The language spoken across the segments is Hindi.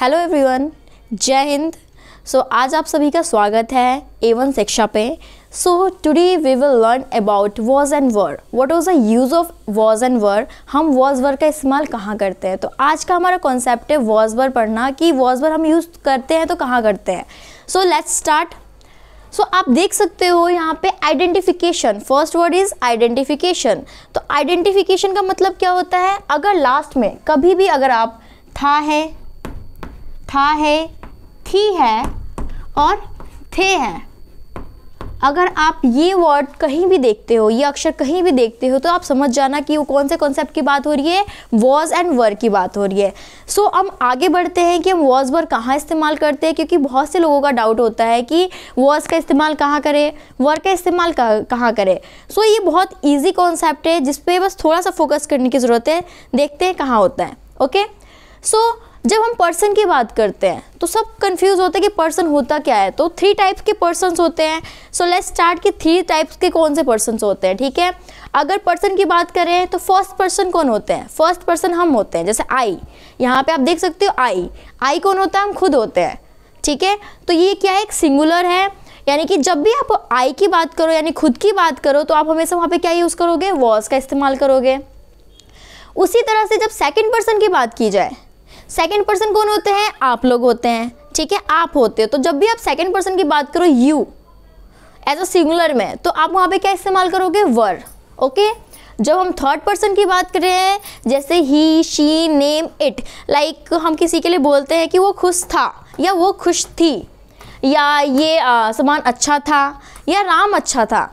हेलो एवरीवन जय हिंद सो आज आप सभी का स्वागत है एवन शिक्षा पे so today we will learn about was and were what was the use of was and were हम वॉज वर का इस्तेमाल कहाँ करते हैं तो आज का हमारा कॉन्सेप्ट है वॉज वर पढ़ना कि वॉज वर हम यूज़ करते हैं तो कहाँ करते हैं so let's start so so, आप देख सकते हो यहाँ पे identification first word is identification तो आइडेंटिफिकेशन का मतलब क्या होता है अगर लास्ट में कभी भी अगर आप था है था है थी है और थे हैं अगर आप ये वर्ड कहीं भी देखते हो ये अक्षर कहीं भी देखते हो तो आप समझ जाना कि वो कौन से कॉन्सेप्ट की बात हो रही है वॉज एंड वर की बात हो रही है सो so, हम आगे बढ़ते हैं कि हम वॉज वर कहाँ इस्तेमाल करते हैं क्योंकि बहुत से लोगों का डाउट होता है कि वॉज का इस्तेमाल कहाँ करें वर का इस्तेमाल कहाँ करें सो so, ये बहुत ईजी कॉन्सेप्ट है जिसपे बस थोड़ा सा फोकस करने की ज़रूरत है देखते हैं कहाँ होता है ओके okay? सो so, जब हम पर्सन की बात करते हैं तो सब कंफ्यूज होते हैं कि पर्सन होता क्या है तो थ्री टाइप्स के पर्सनस होते हैं सो लेट्स स्टार्ट कि थ्री टाइप्स के कौन से पर्सनस होते हैं ठीक है अगर पर्सन की बात करें तो फर्स्ट पर्सन कौन होते हैं फर्स्ट पर्सन हम होते हैं जैसे आई यहाँ पे आप देख सकते हो आई आई कौन होता है हम खुद होते हैं ठीक है तो ये क्या है एक सिंगुलर है यानी कि जब भी आप आई की बात करो यानी खुद की बात करो तो आप हमेशा वहाँ पर क्या यूज़ करोगे वॉस का इस्तेमाल करोगे उसी तरह से जब सेकेंड पर्सन की बात की जाए सेकेंड पर्सन कौन होते हैं आप लोग होते हैं ठीक है आप होते हो तो जब भी आप सेकेंड पर्सन की बात करो यू एज अ सिंगुलर में तो आप वहाँ पे क्या इस्तेमाल करोगे वर ओके जब हम थर्ड पर्सन की बात कर रहे हैं जैसे ही शी नेम इट लाइक हम किसी के लिए बोलते हैं कि वो खुश था या वो खुश थी या ये सामान अच्छा था या राम अच्छा था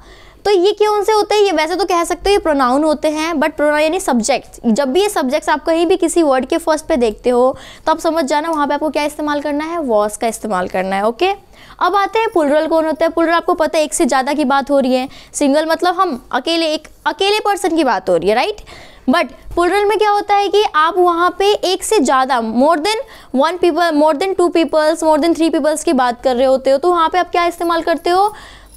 तो ये क्यों उनसे होते हैं ये वैसे तो कह सकते हो ये प्रोनाउन होते हैं बट प्रोनाउन यानी सब्जेक्ट जब भी ये सब्जेक्ट्स आप कहीं भी किसी वर्ड के फर्स्ट पे देखते हो तो आप समझ जाना वहाँ पे आपको क्या इस्तेमाल करना है वॉस का इस्तेमाल करना है ओके अब आते हैं पुलरल कौन होता है पुलरल आपको पता है एक से ज़्यादा की बात हो रही है सिंगल मतलब हम अकेले एक अकेले पर्सन की बात हो रही है राइट बट पुलरल में क्या होता है कि आप वहाँ पे एक से ज़्यादा more than one people more than two peoples more than three peoples की बात कर रहे होते हो तो वहाँ पे आप क्या इस्तेमाल करते हो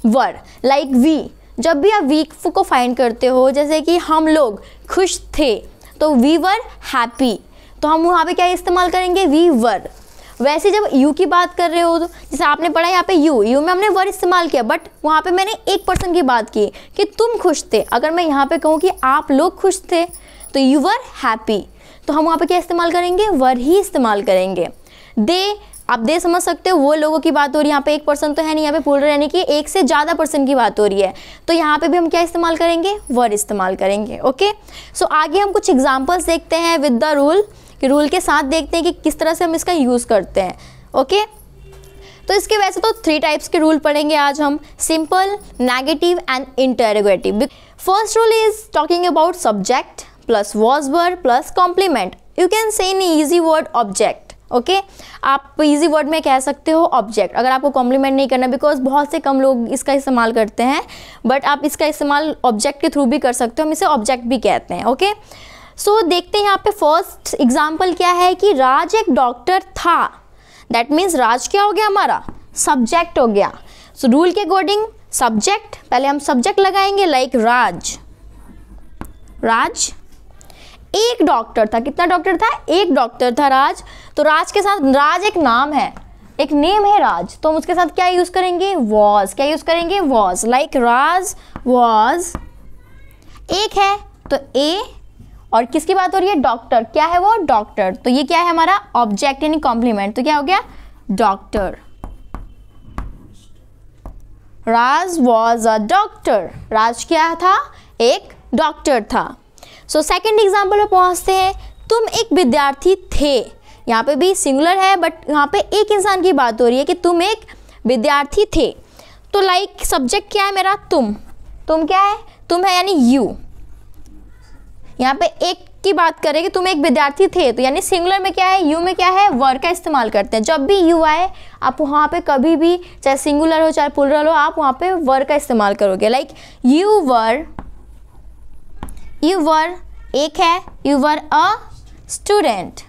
वर्ड लाइक वी जब भी आप वीक को फाइंड करते हो जैसे कि हम लोग खुश थे तो वी वर हैप्पी तो हम वहाँ पे क्या इस्तेमाल करेंगे वी वर वैसे जब यू की बात कर रहे हो तो जैसे आपने पढ़ा यहाँ पे यू यू में हमने वर इस्तेमाल किया बट वहाँ पे मैंने एक पर्सन की बात की कि तुम खुश थे अगर मैं यहाँ पे कहूँ कि आप लोग खुश थे तो यू वर हैप्पी तो हम वहाँ पे क्या इस्तेमाल करेंगे वर ही इस्तेमाल करेंगे दे आप दे समझ सकते हो वो लोगों की बात हो रही है यहाँ पे एक पर्सन तो है नहीं यहाँ पे पूर्ण यानी कि एक से ज़्यादा पर्सन की बात हो रही है तो यहाँ पे भी हम क्या इस्तेमाल करेंगे वर इस्तेमाल करेंगे ओके सो so, आगे हम कुछ एग्जाम्पल्स देखते हैं विद द रूल कि रूल के साथ देखते हैं कि किस तरह से हम इसका यूज़ करते हैं ओके तो इसके वैसे तो थ्री टाइप्स के रूल पढ़ेंगे आज हम simple negative and interrogative first rule is talking about subject plus was word plus complement you can say in easy word object okay आप इजी वर्ड में कह सकते हो ऑब्जेक्ट अगर आपको कॉम्प्लीमेंट नहीं करना बिकॉज बहुत से कम लोग इसका इस्तेमाल करते हैं बट आप इसका इस्तेमाल ऑब्जेक्ट के थ्रू भी कर सकते हो हम इसे ऑब्जेक्ट भी कहते हैं ओके सो so, देखते हैं यहाँ पे फर्स्ट एग्जाम्पल क्या है कि राज एक डॉक्टर था दैट मीन्स राज क्या हो गया हमारा सब्जेक्ट हो गया सो so, रूल के अकॉर्डिंग सब्जेक्ट पहले हम सब्जेक्ट लगाएंगे लाइक like राज राज एक डॉक्टर था कितना डॉक्टर था एक डॉक्टर था राज तो राज के साथ राज एक नाम है एक नेम है राज तो हम उसके साथ क्या यूज़ करेंगे वॉज क्या यूज़ करेंगे वॉज लाइक राज वॉज एक है तो ए और किसकी बात हो रही है डॉक्टर क्या है वो डॉक्टर तो ये क्या है हमारा ऑब्जेक्ट यानी कॉम्प्लीमेंट तो क्या हो गया doctor Raj was a doctor Raj क्या था एक डॉक्टर था सो सेकेंड एग्जाम्पल पर पहुँचते हैं तुम एक विद्यार्थी थे यहाँ पे भी सिंगुलर है बट यहाँ पे एक इंसान की बात हो रही है कि तुम एक विद्यार्थी थे तो लाइक like, सब्जेक्ट क्या है मेरा तुम तुम क्या है तुम है यानी यू यहाँ पे एक की बात करें कि तुम एक विद्यार्थी थे तो यानी सिंगुलर में क्या है यू में क्या है वर का इस्तेमाल करते हैं जब भी यू आए आप वहाँ पे कभी भी चाहे सिंगुलर हो चाहे पुलरल हो आप वहाँ पे वर का इस्तेमाल करोगे like you were you were एक है you were a student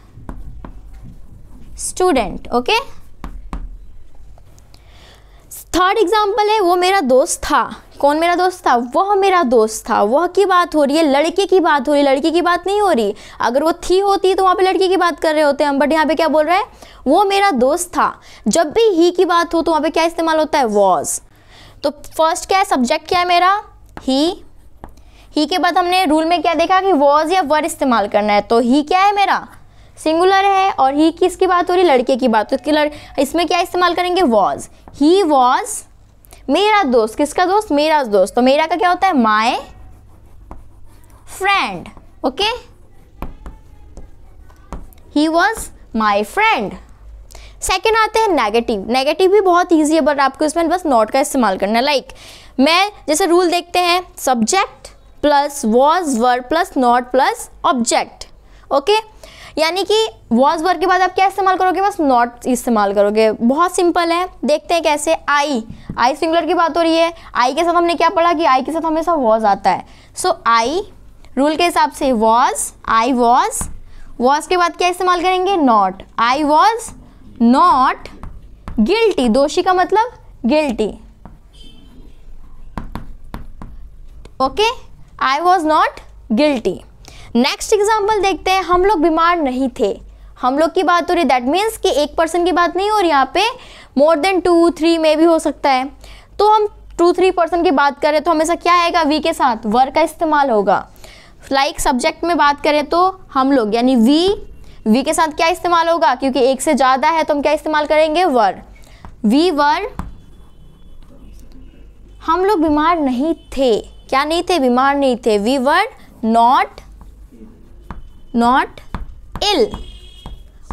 student okay third example है वो मेरा दोस्त था कौन मेरा दोस्त था वह मेरा दोस्त था वह की बात हो रही है लड़के की बात हो रही है लड़की की बात नहीं हो रही अगर वो थी होती तो वहाँ पे लड़की की बात कर रहे होते हम बट यहाँ पे क्या बोल रहा है वो मेरा दोस्त था जब भी ही की बात हो तो वहाँ पे क्या इस्तेमाल होता है वॉज तो फर्स्ट क्या है सब्जेक्ट क्या है मेरा ही ही के बाद हमने रूल में क्या देखा कि वॉज या वर इस्तेमाल करना है तो ही क्या है मेरा सिंगुलर है और ही किसकी बात हो रही लड़के की बात तो लड़ इसमें क्या इस्तेमाल करेंगे वॉज ही वॉज मेरा दोस्त किसका दोस्त मेरा दोस्त तो मेरा का क्या होता है my friend okay he was my friend second आते हैं नेगेटिव नेगेटिव भी बहुत ईजी है बट आपको इसमें बस नॉट का इस्तेमाल करना है लाइक मैं जैसे रूल देखते हैं subject plus was were plus not plus object okay यानी कि वॉज वर के बाद आप क्या इस्तेमाल करोगे बस नॉट इस्तेमाल करोगे बहुत सिंपल है देखते हैं कैसे आई आई सिंगुलर की बात हो रही है आई के साथ हमने क्या पढ़ा कि आई के साथ हमेशा वॉज आता है सो आई रूल के हिसाब से वॉज आई वॉज वॉज के बाद क्या इस्तेमाल करेंगे not I was not guilty दोषी का मतलब guilty okay okay? I was not guilty next example देखते हैं हम लोग बीमार नहीं थे हम लोग की बात हो रही है दैट मीन्स कि एक पर्सन की बात नहीं हो रही यहाँ पे मोर देन टू थ्री में भी हो सकता है तो हम टू थ्री पर्सन की बात करें तो हमेशा क्या आएगा वी के साथ वर का इस्तेमाल होगा लाइक like सब्जेक्ट में बात करें तो हम लोग यानी वी वी के साथ क्या इस्तेमाल होगा क्योंकि एक से ज़्यादा है तो हम क्या इस्तेमाल करेंगे वर वी वर हम लोग बीमार नहीं थे क्या नहीं थे बीमार नहीं थे we were not not ill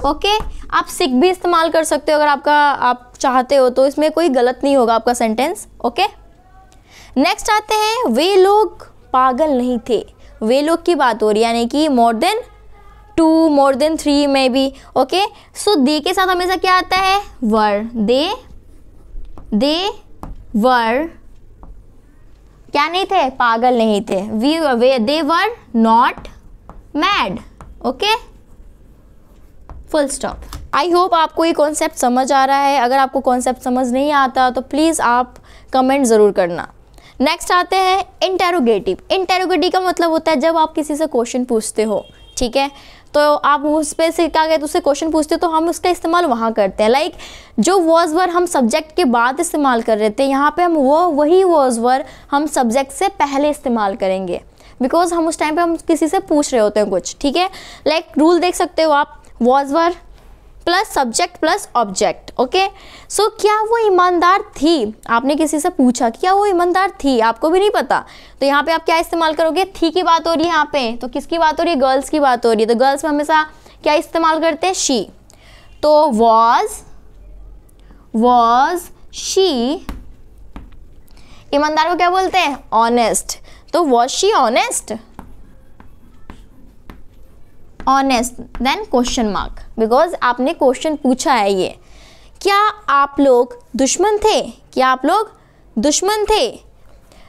okay आप सिक भी इस्तेमाल कर सकते हो अगर आपका आप चाहते हो तो इसमें कोई गलत नहीं होगा आपका सेंटेंस ओके नेक्स्ट आते हैं वे लोग पागल नहीं थे वे लोग की बात हो रही है यानी कि more than two more than three में भी ओके सो दे के साथ हमेशा क्या आता है वर दे दे वर क्या नहीं थे पागल नहीं थे वी वे they were not mad okay full stop I hope आपको ये कॉन्सेप्ट समझ आ रहा है अगर आपको कॉन्सेप्ट समझ नहीं आता तो प्लीज़ आप कमेंट ज़रूर करना नेक्स्ट आते हैं इंटेरोगेटिव इंटेरोगेटिव का मतलब होता है जब आप किसी से क्वेश्चन पूछते हो ठीक है तो आप उस पर से क्या कहते उससे क्वेश्चन पूछते तो हम उसका इस्तेमाल वहाँ करते हैं लाइक जो वर्ज वर हम सब्जेक्ट के बाद इस्तेमाल कर रहे थे यहाँ पे हम वो वही वर्ज वर हम सब्जेक्ट से पहले इस्तेमाल करेंगे बिकॉज हम उस टाइम पे हम किसी से पूछ रहे होते हैं कुछ ठीक है लाइक रूल देख सकते हो आप was were plus subject plus object okay so क्या वो ईमानदार थी आपने किसी से पूछा क्या वो ईमानदार थी आपको भी नहीं पता तो यहाँ पे आप क्या इस्तेमाल करोगे थी की बात हो रही है यहाँ पे तो किसकी बात हो रही है गर्ल्स की बात हो रही है तो गर्ल्स में हमेशा क्या इस्तेमाल करते हैं शी तो वॉज वॉज शी ईमानदार को क्या बोलते हैं ऑनेस्ट तो was she honest honest then question mark because आपने क्वेश्चन पूछा है ये क्या आप लोग दुश्मन थे क्या आप लोग दुश्मन थे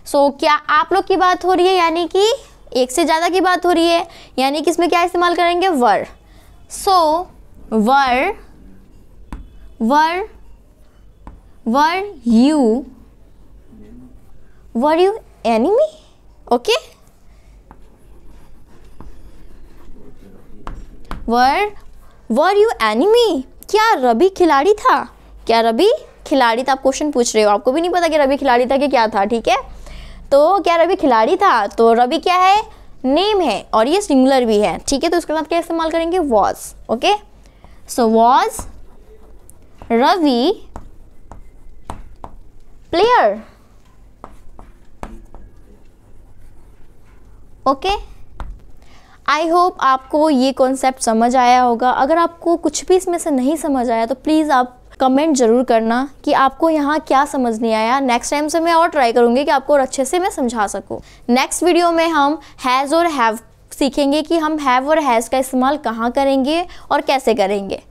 सो so, क्या आप लोग की बात हो रही है यानी कि एक से ज़्यादा की बात हो रही है यानी कि इसमें क्या इस्तेमाल करेंगे were so so, were were were you were you enemy okay were were you enemy क्या रबी खिलाड़ी था क्या रबी खिलाड़ी था आप क्वेश्चन पूछ रहे हो आपको भी नहीं पता कि रबी खिलाड़ी था कि क्या था ठीक है तो क्या रबी खिलाड़ी था तो रबी क्या है नेम है और ये सिंगुलर भी है ठीक है तो उसके बाद क्या इस्तेमाल करेंगे was okay so was Ravi player okay okay? I hope आपको ये कॉन्सेप्ट समझ आया होगा अगर आपको कुछ भी इसमें से नहीं समझ आया तो प्लीज़ आप कमेंट ज़रूर करना कि आपको यहाँ क्या समझ नहीं आया नेक्स्ट टाइम से मैं और ट्राई करूँगी कि आपको और अच्छे से मैं समझा सकूँ नेक्स्ट वीडियो में हम हैज़ और हैव सीखेंगे कि हम हैव और हैज़ का इस्तेमाल कहाँ करेंगे और कैसे करेंगे